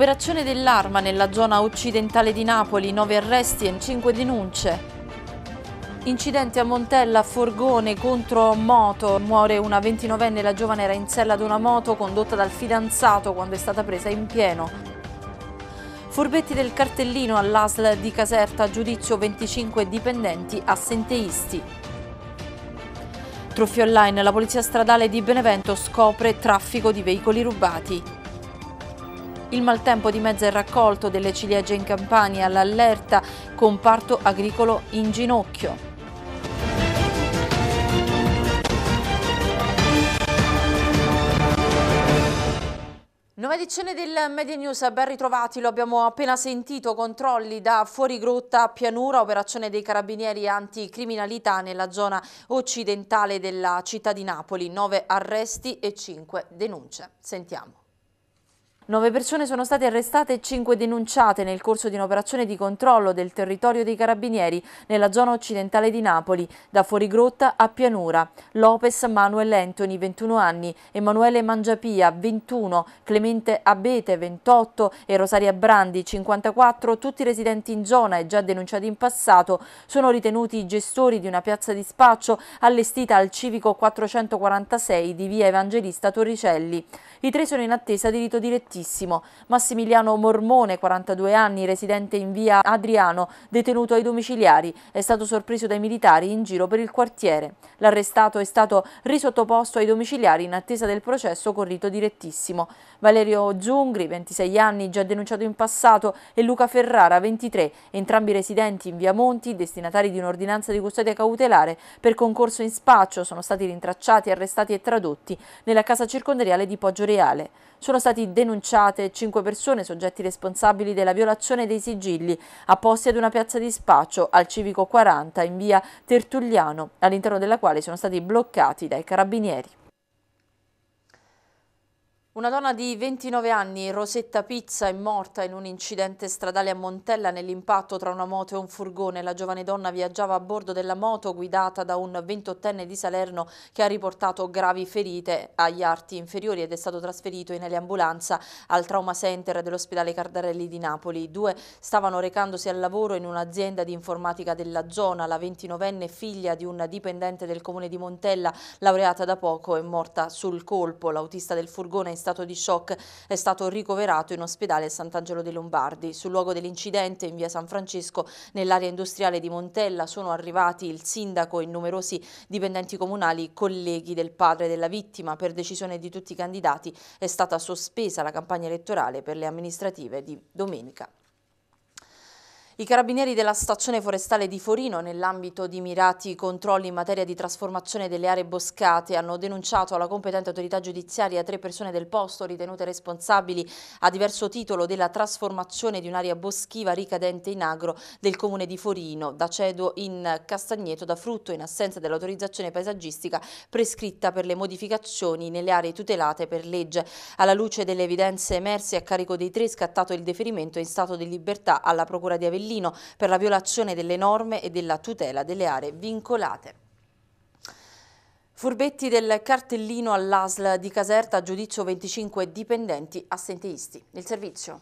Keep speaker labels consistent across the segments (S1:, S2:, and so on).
S1: Operazione dell'arma nella zona occidentale di Napoli, 9 arresti e 5 denunce. Incidente a Montella, Forgone contro moto. Muore una 29enne, la giovane era in sella ad una moto condotta dal fidanzato quando è stata presa in pieno. Furbetti del cartellino all'ASL di Caserta, giudizio 25 dipendenti assenteisti. Truffi online, la polizia stradale di Benevento scopre traffico di veicoli rubati. Il maltempo di mezzo il raccolto delle ciliegie in Campania, l'allerta comparto agricolo in ginocchio. Nuova edizione del Media News, ben ritrovati, lo abbiamo appena sentito, controlli da fuorigrotta a pianura, operazione dei carabinieri anticriminalità nella zona occidentale della città di Napoli, 9 arresti e 5 denunce. Sentiamo. Nove persone sono state arrestate e cinque denunciate nel corso di un'operazione di controllo del territorio dei carabinieri nella zona occidentale di Napoli, da Fuorigrotta a Pianura. Lopez Manuel Anthony, 21 anni, Emanuele Mangiapia, 21, Clemente Abete, 28 e Rosaria Brandi, 54, tutti residenti in zona e già denunciati in passato, sono ritenuti gestori di una piazza di spaccio allestita al civico 446 di via Evangelista Torricelli. I tre sono in attesa di rito direttivo altissimo. Massimiliano Mormone, 42 anni, residente in via Adriano, detenuto ai domiciliari, è stato sorpreso dai militari in giro per il quartiere. L'arrestato è stato risottoposto ai domiciliari in attesa del processo con rito direttissimo. Valerio Zungri, 26 anni, già denunciato in passato, e Luca Ferrara, 23, entrambi residenti in via Monti, destinatari di un'ordinanza di custodia cautelare per concorso in spaccio, sono stati rintracciati, arrestati e tradotti nella casa circondariale di Poggio Reale sono stati denunciate 5 persone soggetti responsabili della violazione dei sigilli apposti ad una piazza di spaccio al civico 40 in via Tertulliano, all'interno della quale sono stati bloccati dai carabinieri. Una donna di 29 anni, Rosetta Pizza, è morta in un incidente stradale a Montella nell'impatto tra una moto e un furgone. La giovane donna viaggiava a bordo della moto guidata da un 28enne di Salerno che ha riportato gravi ferite agli arti inferiori ed è stato trasferito in eliambulanza al trauma center dell'ospedale Cardarelli di Napoli. I due stavano recandosi al lavoro in un'azienda di informatica della zona. La 29enne figlia di un dipendente del comune di Montella, laureata da poco, è morta sul colpo. L'autista del furgone è stato stato di shock. È stato ricoverato in ospedale Sant'Angelo dei Lombardi. Sul luogo dell'incidente in via San Francesco, nell'area industriale di Montella, sono arrivati il sindaco e numerosi dipendenti comunali, colleghi del padre della vittima. Per decisione di tutti i candidati è stata sospesa la campagna elettorale per le amministrative di domenica. I carabinieri della stazione forestale di Forino, nell'ambito di mirati controlli in materia di trasformazione delle aree boscate, hanno denunciato alla competente autorità giudiziaria tre persone del posto ritenute responsabili a diverso titolo della trasformazione di un'area boschiva ricadente in agro del comune di Forino, da cedo in castagneto, da frutto in assenza dell'autorizzazione paesaggistica prescritta per le modificazioni nelle aree tutelate per legge. Alla luce delle evidenze emerse a carico dei tre scattato il deferimento in stato di libertà alla Procura di Avellino Avellino per la violazione delle norme e della tutela delle aree vincolate. Furbetti del cartellino all'ASL di Caserta, a giudizio 25 dipendenti assenteisti. Il servizio.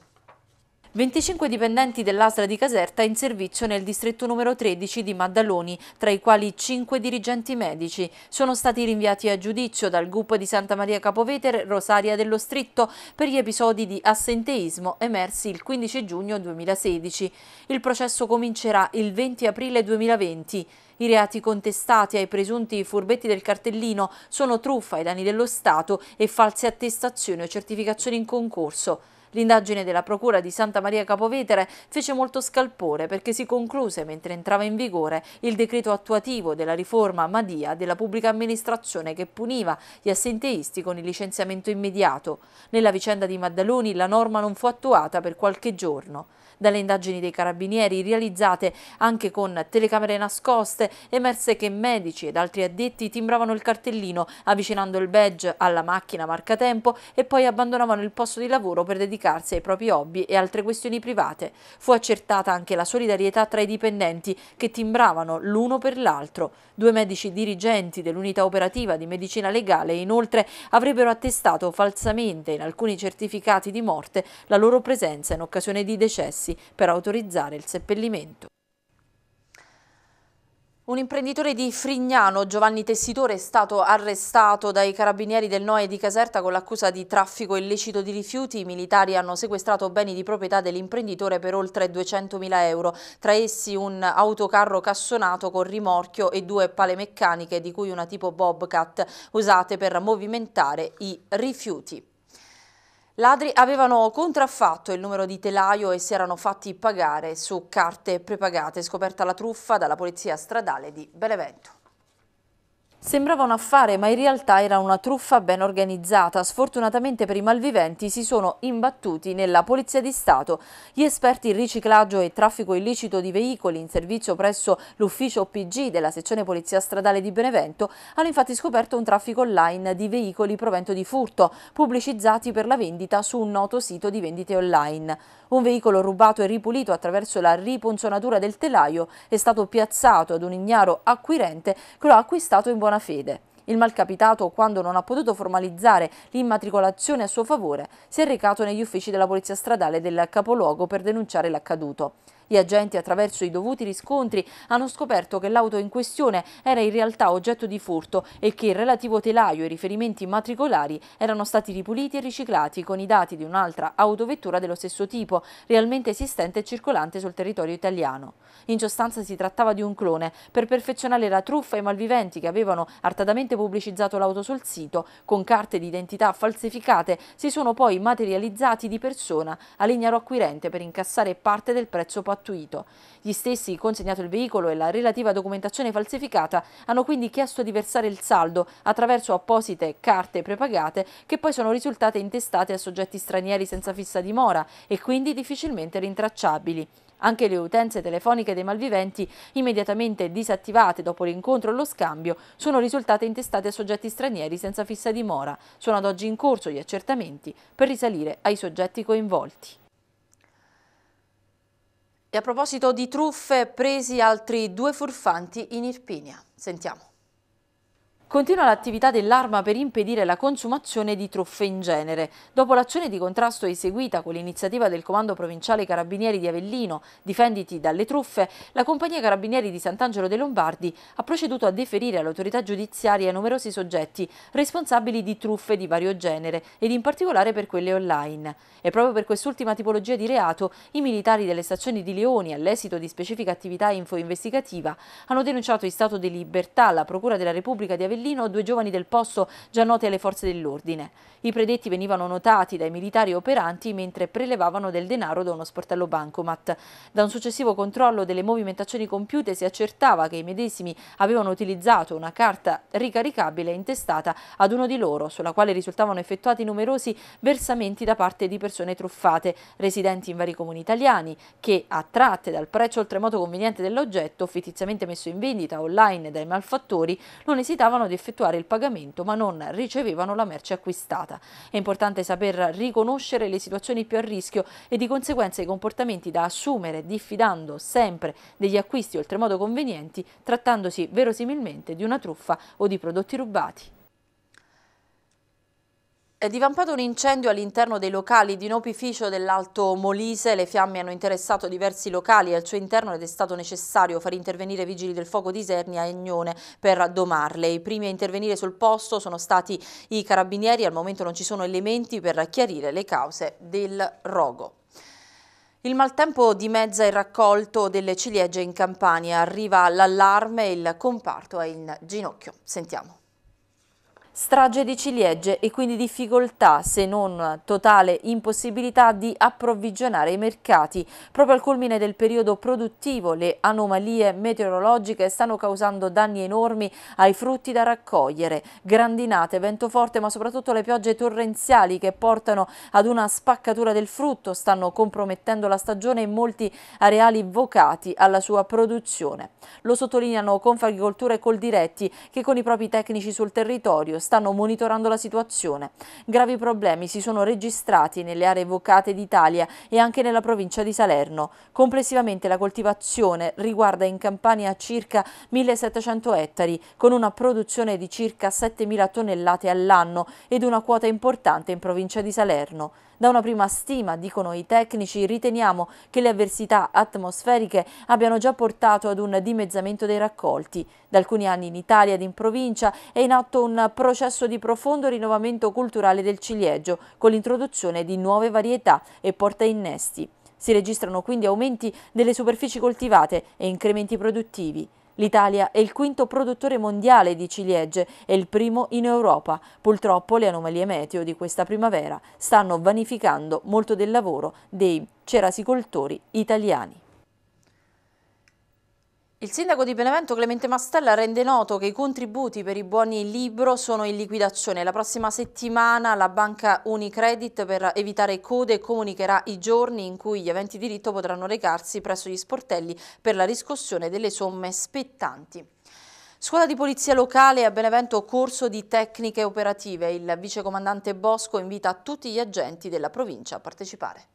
S1: 25 dipendenti dell'Asra di Caserta in servizio nel distretto numero 13 di Maddaloni, tra i quali 5 dirigenti medici. Sono stati rinviati a giudizio dal GUP di Santa Maria Capoveter, Rosaria dello Stritto, per gli episodi di assenteismo emersi il 15 giugno 2016. Il processo comincerà il 20 aprile 2020. I reati contestati ai presunti furbetti del cartellino sono truffa ai danni dello Stato e false attestazioni o certificazioni in concorso. L'indagine della Procura di Santa Maria Capovetere fece molto scalpore perché si concluse mentre entrava in vigore il decreto attuativo della riforma Madia della pubblica amministrazione che puniva gli assenteisti con il licenziamento immediato. Nella vicenda di Maddaloni la norma non fu attuata per qualche giorno. Dalle indagini dei carabinieri realizzate anche con telecamere nascoste emerse che medici ed altri addetti timbravano il cartellino avvicinando il badge alla macchina marcatempo e poi abbandonavano il posto di lavoro per dedicarsi ai propri hobby e altre questioni private. Fu accertata anche la solidarietà tra i dipendenti che timbravano l'uno per l'altro. Due medici dirigenti dell'unità operativa di medicina legale inoltre avrebbero attestato falsamente in alcuni certificati di morte la loro presenza in occasione di decessi per autorizzare il seppellimento. Un imprenditore di Frignano, Giovanni Tessitore, è stato arrestato dai carabinieri del NOE di Caserta con l'accusa di traffico illecito di rifiuti. I militari hanno sequestrato beni di proprietà dell'imprenditore per oltre 200.000 euro, tra essi un autocarro cassonato con rimorchio e due pale meccaniche, di cui una tipo Bobcat, usate per movimentare i rifiuti. Ladri avevano contraffatto il numero di telaio e si erano fatti pagare su carte prepagate, scoperta la truffa dalla polizia stradale di Benevento. Sembrava un affare, ma in realtà era una truffa ben organizzata. Sfortunatamente per i malviventi si sono imbattuti nella Polizia di Stato. Gli esperti in riciclaggio e traffico illicito di veicoli in servizio presso l'ufficio PG della sezione Polizia Stradale di Benevento hanno infatti scoperto un traffico online di veicoli provento di furto, pubblicizzati per la vendita su un noto sito di vendite online. Un veicolo rubato e ripulito attraverso la riponzonatura del telaio è stato piazzato ad un ignaro acquirente che lo ha acquistato in buona fede. Il malcapitato, quando non ha potuto formalizzare l'immatricolazione a suo favore, si è recato negli uffici della Polizia Stradale del capoluogo per denunciare l'accaduto. Gli agenti attraverso i dovuti riscontri hanno scoperto che l'auto in questione era in realtà oggetto di furto e che il relativo telaio e i riferimenti matricolari erano stati ripuliti e riciclati con i dati di un'altra autovettura dello stesso tipo, realmente esistente e circolante sul territorio italiano. In sostanza si trattava di un clone per perfezionare la truffa ai malviventi che avevano artatamente pubblicizzato l'auto sul sito con carte di identità falsificate si sono poi materializzati di persona a Lignaro acquirente per incassare parte del prezzo pattuale attuito. Gli stessi, consegnato il veicolo e la relativa documentazione falsificata, hanno quindi chiesto di versare il saldo attraverso apposite carte prepagate che poi sono risultate intestate a soggetti stranieri senza fissa dimora e quindi difficilmente rintracciabili. Anche le utenze telefoniche dei malviventi, immediatamente disattivate dopo l'incontro e lo scambio, sono risultate intestate a soggetti stranieri senza fissa dimora. Sono ad oggi in corso gli accertamenti per risalire ai soggetti coinvolti. E a proposito di truffe, presi altri due furfanti in Irpinia. Sentiamo. Continua l'attività dell'arma per impedire la consumazione di truffe in genere. Dopo l'azione di contrasto eseguita con l'iniziativa del Comando Provinciale Carabinieri di Avellino, Difenditi dalle truffe, la Compagnia Carabinieri di Sant'Angelo dei Lombardi ha proceduto a deferire all'autorità giudiziaria numerosi soggetti responsabili di truffe di vario genere ed in particolare per quelle online. E proprio per quest'ultima tipologia di reato, i militari delle stazioni di Leoni, all'esito di specifica attività info-investigativa, hanno denunciato in stato di libertà alla Procura della Repubblica di Avellino Avellino due giovani del posto già noti alle forze dell'ordine. I predetti venivano notati dai militari operanti mentre prelevavano del denaro da uno sportello bancomat. Da un successivo controllo delle movimentazioni compiute si accertava che i medesimi avevano utilizzato una carta ricaricabile intestata ad uno di loro, sulla quale risultavano effettuati numerosi versamenti da parte di persone truffate, residenti in vari comuni italiani, che, attratte dal prezzo oltremodo conveniente dell'oggetto, fittiziamente messo in vendita online dai malfattori, non esitavano di effettuare il pagamento ma non ricevevano la merce acquistata. È importante saper riconoscere le situazioni più a rischio e di conseguenza i comportamenti da assumere diffidando sempre degli acquisti oltremodo convenienti trattandosi verosimilmente di una truffa o di prodotti rubati. È divampato un incendio all'interno dei locali di un opificio dell'Alto Molise. Le fiamme hanno interessato diversi locali al suo interno ed è stato necessario far intervenire i vigili del fuoco di Isernia e Agnone per domarle. I primi a intervenire sul posto sono stati i carabinieri. Al momento non ci sono elementi per chiarire le cause del rogo. Il maltempo dimezza il raccolto delle ciliegie in Campania. Arriva l'allarme, e il comparto è in ginocchio. Sentiamo strage di ciliegie e quindi difficoltà, se non totale impossibilità, di approvvigionare i mercati. Proprio al culmine del periodo produttivo le anomalie meteorologiche stanno causando danni enormi ai frutti da raccogliere, grandinate, vento forte ma soprattutto le piogge torrenziali che portano ad una spaccatura del frutto stanno compromettendo la stagione in molti areali vocati alla sua produzione. Lo sottolineano Confagricoltura e Coldiretti che con i propri tecnici sul territorio stanno monitorando la situazione. Gravi problemi si sono registrati nelle aree evocate d'Italia e anche nella provincia di Salerno. Complessivamente la coltivazione riguarda in Campania circa 1700 ettari, con una produzione di circa 7000 tonnellate all'anno ed una quota importante in provincia di Salerno. Da una prima stima, dicono i tecnici, riteniamo che le avversità atmosferiche abbiano già portato ad un dimezzamento dei raccolti. Da alcuni anni in Italia ed in provincia è in atto un processo di profondo rinnovamento culturale del ciliegio, con l'introduzione di nuove varietà e porta innesti. Si registrano quindi aumenti delle superfici coltivate e incrementi produttivi. L'Italia è il quinto produttore mondiale di ciliegie e il primo in Europa. Purtroppo le anomalie meteo di questa primavera stanno vanificando molto del lavoro dei cerasicoltori italiani. Il sindaco di Benevento Clemente Mastella rende noto che i contributi per i buoni libro sono in liquidazione. La prossima settimana la banca Unicredit per evitare code comunicherà i giorni in cui gli aventi diritto potranno recarsi presso gli sportelli per la riscossione delle somme spettanti. Scuola di Polizia Locale a Benevento corso di tecniche operative. Il vicecomandante Bosco invita tutti gli agenti della provincia a partecipare.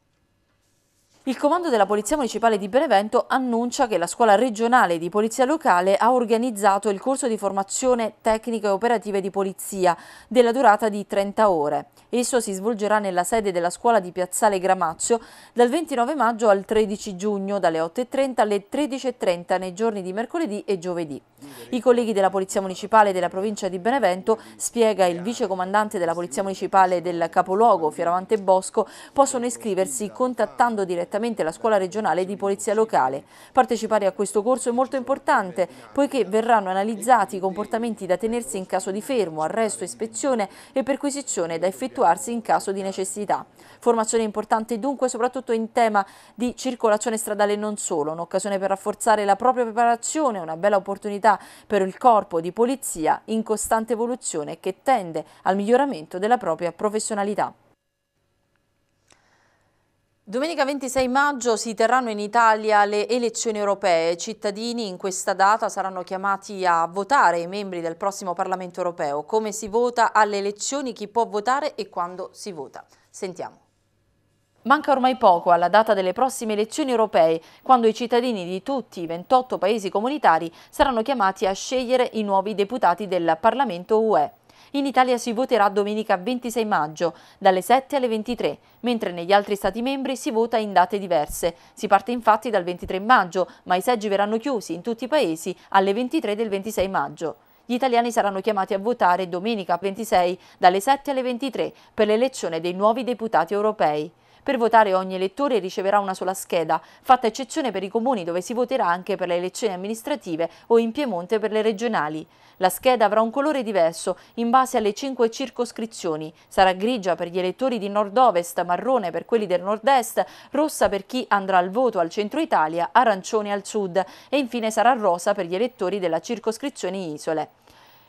S1: Il comando della Polizia Municipale di Benevento annuncia che la scuola regionale di polizia locale ha organizzato il corso di formazione tecnica e operativa di polizia della durata di 30 ore. Esso si svolgerà nella sede della scuola di Piazzale Gramazio dal 29 maggio al 13 giugno, dalle 8.30 alle 13.30 nei giorni di mercoledì e giovedì. I colleghi della Polizia Municipale della provincia di Benevento, spiega il vicecomandante della Polizia Municipale del capoluogo Fioravante Bosco, possono iscriversi contattando direttamente direttamente la scuola regionale di polizia locale. Partecipare a questo corso è molto importante poiché verranno analizzati i comportamenti da tenersi in caso di fermo, arresto, ispezione e perquisizione da effettuarsi in caso di necessità. Formazione importante dunque soprattutto in tema di circolazione stradale e non solo, un'occasione per rafforzare la propria preparazione, una bella opportunità per il corpo di polizia in costante evoluzione che tende al miglioramento della propria professionalità. Domenica 26 maggio si terranno in Italia le elezioni europee. I cittadini in questa data saranno chiamati a votare i membri del prossimo Parlamento europeo. Come si vota alle elezioni, chi può votare e quando si vota. Sentiamo. Manca ormai poco alla data delle prossime elezioni europee, quando i cittadini di tutti i 28 paesi comunitari saranno chiamati a scegliere i nuovi deputati del Parlamento UE. In Italia si voterà domenica 26 maggio dalle 7 alle 23, mentre negli altri Stati membri si vota in date diverse. Si parte infatti dal 23 maggio, ma i seggi verranno chiusi in tutti i paesi alle 23 del 26 maggio. Gli italiani saranno chiamati a votare domenica 26 dalle 7 alle 23 per l'elezione dei nuovi deputati europei. Per votare ogni elettore riceverà una sola scheda, fatta eccezione per i comuni dove si voterà anche per le elezioni amministrative o in Piemonte per le regionali. La scheda avrà un colore diverso in base alle cinque circoscrizioni. Sarà grigia per gli elettori di nord-ovest, marrone per quelli del nord-est, rossa per chi andrà al voto al centro Italia, arancione al sud e infine sarà rosa per gli elettori della circoscrizione Isole.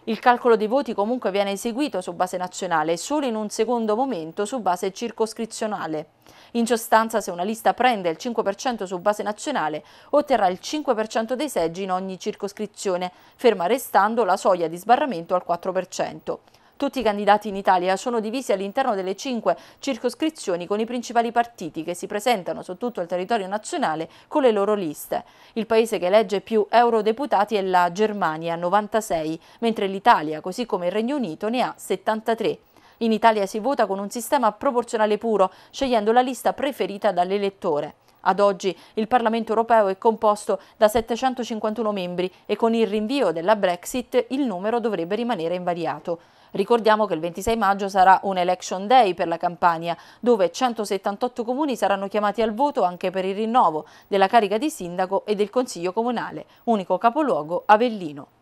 S1: Il calcolo dei voti comunque viene eseguito su base nazionale e solo in un secondo momento su base circoscrizionale. In sostanza se una lista prende il 5% su base nazionale otterrà il 5% dei seggi in ogni circoscrizione, ferma restando la soglia di sbarramento al 4%. Tutti i candidati in Italia sono divisi all'interno delle cinque circoscrizioni con i principali partiti che si presentano su tutto il territorio nazionale con le loro liste. Il paese che elegge più eurodeputati è la Germania, 96, mentre l'Italia, così come il Regno Unito, ne ha 73. In Italia si vota con un sistema proporzionale puro, scegliendo la lista preferita dall'elettore. Ad oggi il Parlamento europeo è composto da 751 membri e con il rinvio della Brexit il numero dovrebbe rimanere invariato. Ricordiamo che il 26 maggio sarà un election day per la Campania, dove 178 comuni saranno chiamati al voto anche per il rinnovo della carica di sindaco e del consiglio comunale, unico capoluogo Avellino.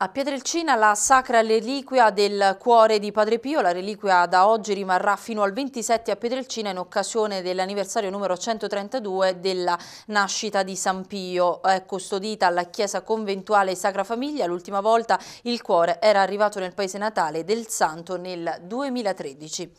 S1: A Pietrelcina la sacra reliquia del cuore di Padre Pio, la reliquia da oggi rimarrà fino al 27 a Pietrelcina in occasione dell'anniversario numero 132 della nascita di San Pio. È custodita alla chiesa conventuale Sacra Famiglia, l'ultima volta il cuore era arrivato nel paese natale del santo nel 2013.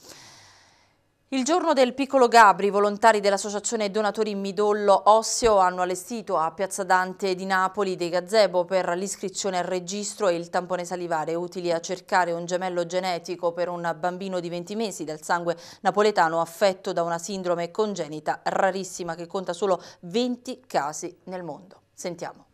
S1: Il giorno del piccolo Gabri, volontari dell'associazione Donatori Midollo Osseo hanno allestito a Piazza Dante di Napoli dei gazebo per l'iscrizione al registro e il tampone salivare utili a cercare un gemello genetico per un bambino di 20 mesi dal sangue napoletano affetto da una sindrome congenita rarissima che conta solo 20 casi nel mondo. Sentiamo.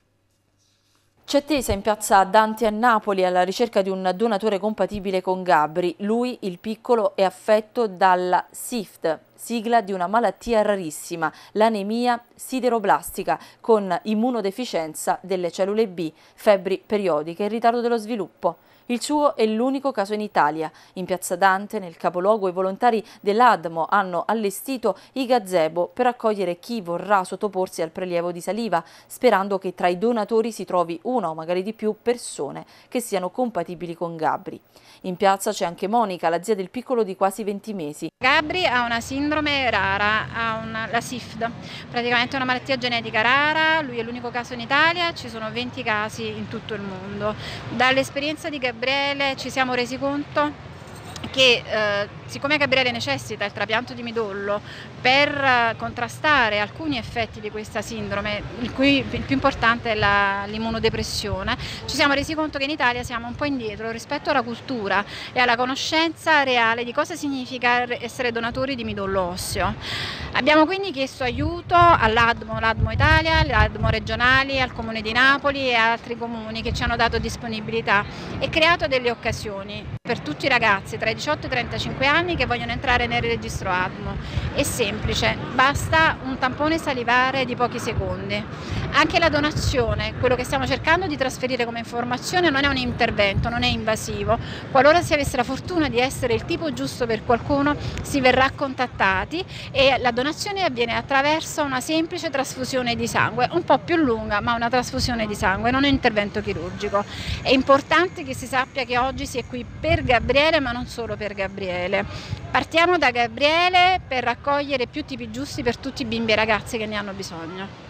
S1: C'è attesa in piazza Dante a Napoli alla ricerca di un donatore compatibile con Gabri. Lui, il piccolo, è affetto dalla SIFT, sigla di una malattia rarissima, l'anemia sideroblastica, con immunodeficienza delle cellule B, febbri periodiche e ritardo dello sviluppo. Il suo è l'unico caso in Italia. In Piazza Dante, nel capoluogo, i volontari dell'ADMO hanno allestito i gazebo per accogliere chi vorrà sottoporsi al prelievo di saliva, sperando che tra i donatori si trovi una o magari di più persone che siano compatibili con Gabri. In piazza c'è anche Monica, la zia del piccolo di quasi 20
S2: mesi. Gabri ha una sindrome rara, ha una, la SIFD, praticamente una malattia genetica rara, lui è l'unico caso in Italia, ci sono 20 casi in tutto il mondo. Dall'esperienza di Gabri Gabriele ci siamo resi conto che eh, siccome Gabriele necessita il trapianto di midollo per eh, contrastare alcuni effetti di questa sindrome, il cui il più importante è l'immunodepressione, ci siamo resi conto che in Italia siamo un po' indietro rispetto alla cultura e alla conoscenza reale di cosa significa essere donatori di midollo osseo. Abbiamo quindi chiesto aiuto all'ADMO, l'ADMO Italia, all'ADMO regionali, al Comune di Napoli e ad altri comuni che ci hanno dato disponibilità e creato delle occasioni per tutti i ragazzi tra i 18 e i 35 anni anni che vogliono entrare nel registro ATMO. È semplice, basta un tampone salivare di pochi secondi. Anche la donazione, quello che stiamo cercando di trasferire come informazione, non è un intervento, non è invasivo. Qualora si avesse la fortuna di essere il tipo giusto per qualcuno, si verrà contattati e la donazione avviene attraverso una semplice trasfusione di sangue, un po' più lunga, ma una trasfusione di sangue, non è un intervento chirurgico. È importante che si sappia che oggi si è qui per Gabriele, ma non solo per Gabriele partiamo da Gabriele per raccogliere più tipi giusti per tutti i bimbi e ragazzi che ne hanno bisogno.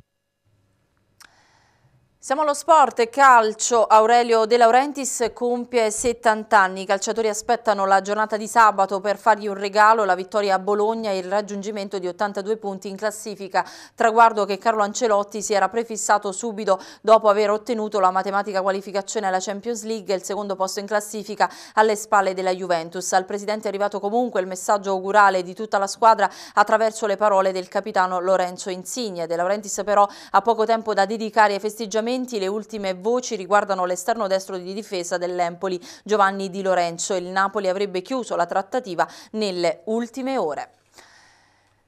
S2: Siamo allo sport e calcio. Aurelio De
S1: Laurentiis compie 70 anni. I calciatori aspettano la giornata di sabato per fargli un regalo, la vittoria a Bologna e il raggiungimento di 82 punti in classifica. Traguardo che Carlo Ancelotti si era prefissato subito dopo aver ottenuto la matematica qualificazione alla Champions League e il secondo posto in classifica alle spalle della Juventus. Al presidente è arrivato comunque il messaggio augurale di tutta la squadra attraverso le parole del capitano Lorenzo Insigne. De Laurentiis però ha poco tempo da dedicare ai festeggiamenti aggiornamenti. Le ultime voci riguardano l'esterno destro di difesa dell'Empoli, Giovanni Di Lorenzo. Il Napoli avrebbe chiuso la trattativa nelle ultime ore.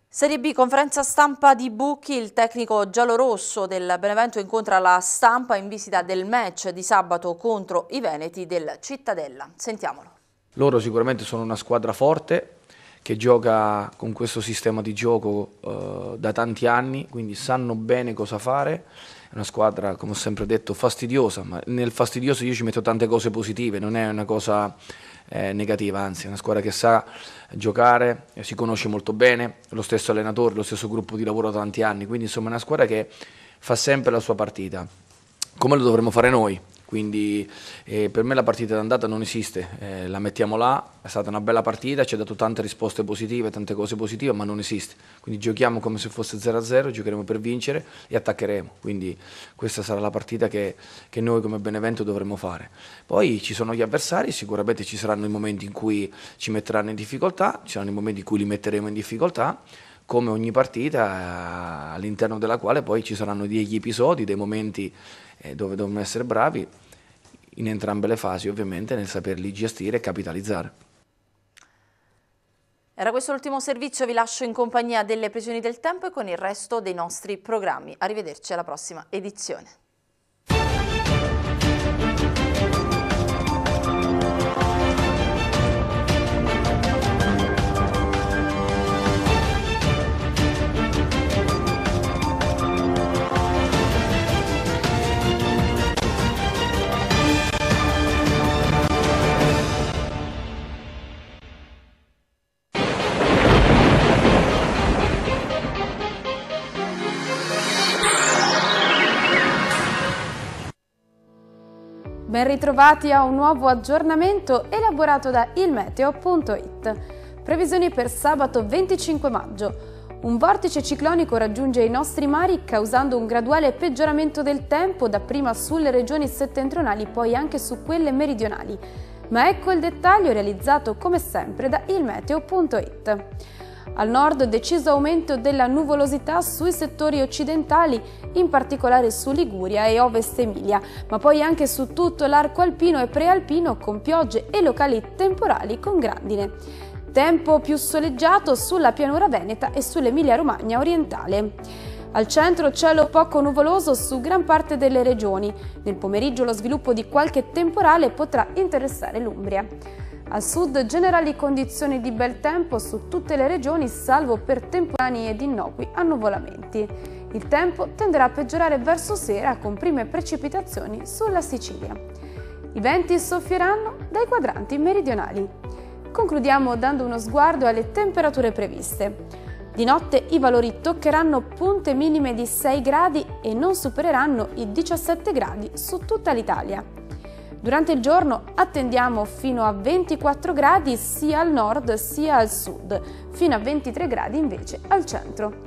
S1: Serie B, conferenza stampa di Bucchi, il tecnico giallorosso del Benevento incontra la stampa in visita del match di sabato contro i Veneti del Cittadella. Sentiamolo.
S3: Loro sicuramente sono una squadra forte che gioca con questo sistema di gioco eh, da tanti anni, quindi sanno bene cosa fare è una squadra, come ho sempre detto, fastidiosa, ma nel fastidioso io ci metto tante cose positive, non è una cosa eh, negativa, anzi è una squadra che sa giocare, eh, si conosce molto bene, lo stesso allenatore, lo stesso gruppo di lavoro da tanti anni, quindi insomma è una squadra che fa sempre la sua partita, come lo dovremmo fare noi, quindi eh, per me la partita d'andata non esiste, eh, la mettiamo là, è stata una bella partita, ci ha dato tante risposte positive, tante cose positive, ma non esiste, quindi giochiamo come se fosse 0-0, giocheremo per vincere e attaccheremo, quindi questa sarà la partita che, che noi come Benevento dovremo fare. Poi ci sono gli avversari, sicuramente ci saranno i momenti in cui ci metteranno in difficoltà, ci saranno i momenti in cui li metteremo in difficoltà, come ogni partita eh, all'interno della quale poi ci saranno degli episodi, dei momenti eh, dove dobbiamo essere bravi in entrambe le fasi ovviamente nel saperli gestire e capitalizzare.
S1: Era questo l'ultimo servizio, vi lascio in compagnia delle previsioni del tempo e con il resto dei nostri programmi. Arrivederci alla prossima edizione.
S4: Ben ritrovati a un nuovo aggiornamento elaborato da ilmeteo.it. Previsioni per sabato 25 maggio. Un vortice ciclonico raggiunge i nostri mari causando un graduale peggioramento del tempo dapprima sulle regioni settentrionali poi anche su quelle meridionali. Ma ecco il dettaglio realizzato come sempre da ilmeteo.it. Al nord deciso aumento della nuvolosità sui settori occidentali, in particolare su Liguria e Ovest Emilia, ma poi anche su tutto l'arco alpino e prealpino con piogge e locali temporali con grandine. Tempo più soleggiato sulla pianura veneta e sull'Emilia-Romagna orientale. Al centro cielo poco nuvoloso su gran parte delle regioni. Nel pomeriggio lo sviluppo di qualche temporale potrà interessare l'Umbria. Al sud generali condizioni di bel tempo su tutte le regioni salvo per temporanei ed innocui annuvolamenti. Il tempo tenderà a peggiorare verso sera con prime precipitazioni sulla Sicilia. I venti soffieranno dai quadranti meridionali. Concludiamo dando uno sguardo alle temperature previste. Di notte i valori toccheranno punte minime di 6 gradi e non supereranno i 17 gradi su tutta l'Italia. Durante il giorno attendiamo fino a 24 gradi sia al nord sia al sud, fino a 23 gradi invece al centro.